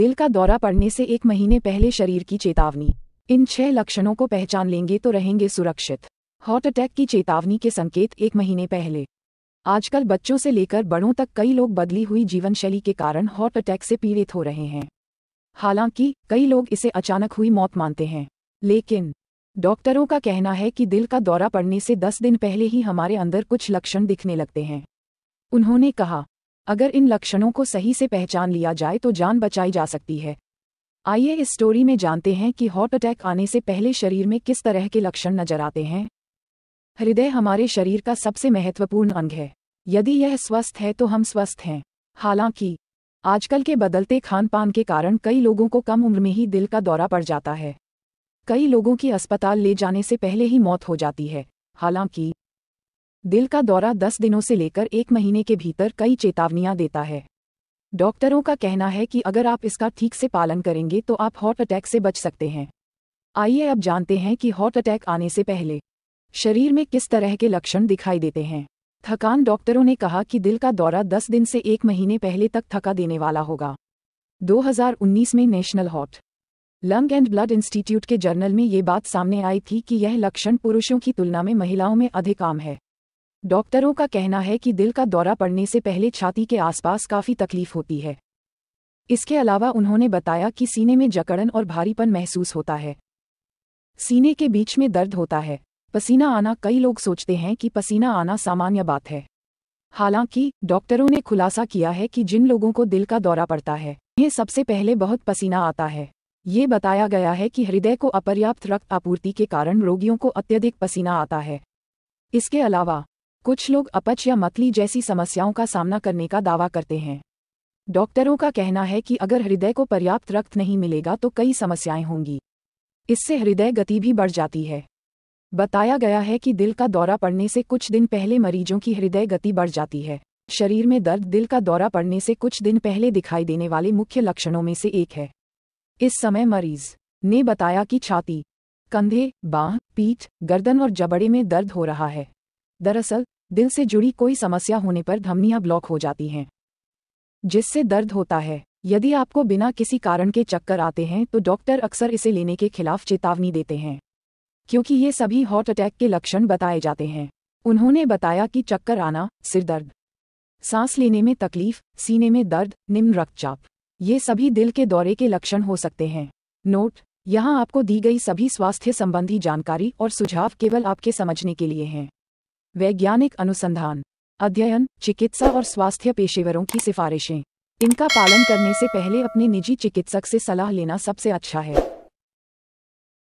दिल का दौरा पड़ने से एक महीने पहले शरीर की चेतावनी इन छह लक्षणों को पहचान लेंगे तो रहेंगे सुरक्षित हार्ट अटैक की चेतावनी के संकेत एक महीने पहले आजकल बच्चों से लेकर बड़ों तक कई लोग बदली हुई जीवनशैली के कारण हार्ट अटैक से पीड़ित हो रहे हैं हालांकि कई लोग इसे अचानक हुई मौत मानते हैं लेकिन डॉक्टरों का कहना है कि दिल का दौरा पड़ने से दस दिन पहले ही हमारे अंदर कुछ लक्षण दिखने लगते हैं उन्होंने कहा अगर इन लक्षणों को सही से पहचान लिया जाए तो जान बचाई जा सकती है आइए इस स्टोरी में जानते हैं कि हॉट अटैक आने से पहले शरीर में किस तरह के लक्षण नजर आते हैं हृदय हमारे शरीर का सबसे महत्वपूर्ण अंग है यदि यह स्वस्थ है तो हम स्वस्थ हैं हालांकि आजकल के बदलते खान पान के कारण कई लोगों को कम उम्र में ही दिल का दौरा पड़ जाता है कई लोगों की अस्पताल ले जाने से पहले ही मौत हो जाती है हालांकि दिल का दौरा दस दिनों से लेकर एक महीने के भीतर कई चेतावनियां देता है डॉक्टरों का कहना है कि अगर आप इसका ठीक से पालन करेंगे तो आप हॉट अटैक से बच सकते हैं आइए अब जानते हैं कि हॉट अटैक आने से पहले शरीर में किस तरह के लक्षण दिखाई देते हैं थकान डॉक्टरों ने कहा कि दिल का दौरा 10 दिन से एक महीने पहले तक थका देने वाला होगा 2019 में national heart lung and blood institute के जर्नल में ये बात सामने आई थी कि यह लक्षण पुरुषों की तुलना में महिलाओं में अधिक आम है डॉक्टरों का कहना है कि दिल का दौरा पड़ने से पहले छाती के आसपास काफ़ी तकलीफ होती है इसके अलावा उन्होंने बताया कि सीने में जकड़न और भारीपन महसूस होता है सीने के बीच में दर्द होता है पसीना आना कई लोग सोचते हैं कि पसीना आना सामान्य बात है हालांकि डॉक्टरों ने खुलासा किया है कि जिन लोगों को दिल का दौरा पड़ता है उन्हें सबसे पहले बहुत पसीना आता है ये बताया गया है कि हृदय को अपर्याप्त रक्त आपूर्ति के कारण रोगियों को अत्यधिक पसीना आता है इसके अलावा कुछ लोग अपच या मतली जैसी समस्याओं का सामना करने का दावा करते हैं डॉक्टरों का कहना है कि अगर हृदय को पर्याप्त रक्त नहीं मिलेगा तो कई समस्याएं होंगी इससे हृदय गति भी बढ़ जाती है बताया गया है कि दिल का दौरा पड़ने से कुछ दिन पहले मरीजों की हृदय गति बढ़ जाती है शरीर में दर्द दिल का दौरा पड़ने से कुछ दिन पहले दिखाई देने वाले मुख्य लक्षणों में से एक है इस समय मरीज ने बताया कि छाती कंधे बाह पीठ गर्दन और जबड़े में दर्द हो रहा है दरअसल दिल से जुड़ी कोई समस्या होने पर धमनियां ब्लॉक हो जाती हैं जिससे दर्द होता है यदि आपको बिना किसी कारण के चक्कर आते हैं तो डॉक्टर अक्सर इसे लेने के खिलाफ चेतावनी देते हैं क्योंकि ये सभी हॉट अटैक के लक्षण बताए जाते हैं उन्होंने बताया कि चक्कर आना सिरदर्द सांस लेने में तकलीफ सीने में दर्द निम्न रक्तचाप ये सभी दिल के दौरे के लक्षण हो सकते हैं नोट यहाँ आपको दी गई सभी स्वास्थ्य संबंधी जानकारी और सुझाव केवल आपके समझने के लिए हैं वैज्ञानिक अनुसंधान अध्ययन चिकित्सा और स्वास्थ्य पेशेवरों की सिफारिशें इनका पालन करने से पहले अपने निजी चिकित्सक से सलाह लेना सबसे अच्छा है